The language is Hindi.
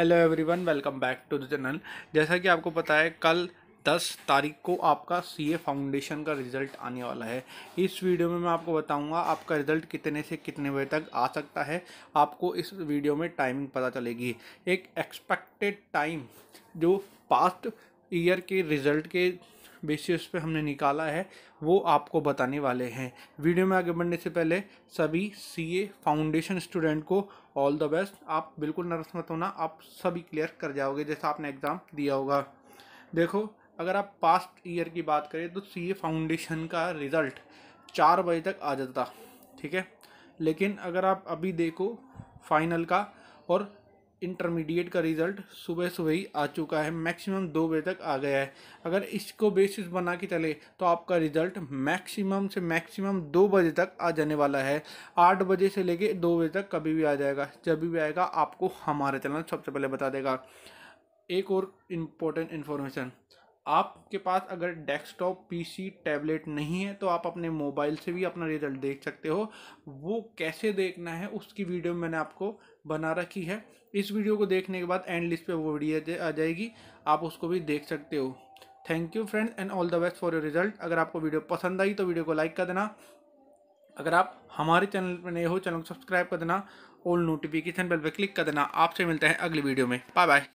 hello everyone welcome back to the channel जैसा कि आपको पता है कल 10 तारीख को आपका सीए फाउंडेशन का रिज़ल्ट आने वाला है इस वीडियो में मैं आपको बताऊंगा आपका रिज़ल्ट कितने से कितने बजे तक आ सकता है आपको इस वीडियो में टाइमिंग पता चलेगी एक एक्सपेक्टेड टाइम जो पास्ट ईयर के रिज़ल्ट के बेसिस पे हमने निकाला है वो आपको बताने वाले हैं वीडियो में आगे बढ़ने से पहले सभी सीए फाउंडेशन स्टूडेंट को ऑल द बेस्ट आप बिल्कुल नर्वस मत होना आप सभी क्लियर कर जाओगे जैसा आपने एग्ज़ाम दिया होगा देखो अगर आप पास्ट ईयर की बात करें तो सी फाउंडेशन का रिज़ल्ट चार बजे तक आ जाता ठीक है लेकिन अगर आप अभी देखो फाइनल का और इंटरमीडिएट का रिज़ल्ट सुबह सुबह ही आ चुका है मैक्सिमम दो बजे तक आ गया है अगर इसको बेसिस बना के चले तो आपका रिज़ल्ट मैक्सिमम से मैक्सिमम दो बजे तक आ जाने वाला है आठ बजे से लेके दो बजे तक कभी भी आ जाएगा जब भी आएगा आपको हमारे चैनल सबसे पहले बता देगा एक और इम्पोर्टेंट इन्फॉर्मेशन आपके पास अगर डेस्कटॉप पीसी टैबलेट नहीं है तो आप अपने मोबाइल से भी अपना रिजल्ट देख सकते हो वो कैसे देखना है उसकी वीडियो मैंने आपको बना रखी है इस वीडियो को देखने के बाद एंड लिस्ट पे वो वीडियो आ जाएगी आप उसको भी देख सकते हो thank you friends and all the best for your result अगर आपको वीडियो पसंद आई तो वीडियो को लाइक कर देना अगर आप हमारे चैनल पर नए हो चैनल को सब्सक्राइब कर देना ऑल नोटिफिकेशन बेल पर क्लिक कर देना आपसे मिलते हैं अगली वीडियो में बाय बाय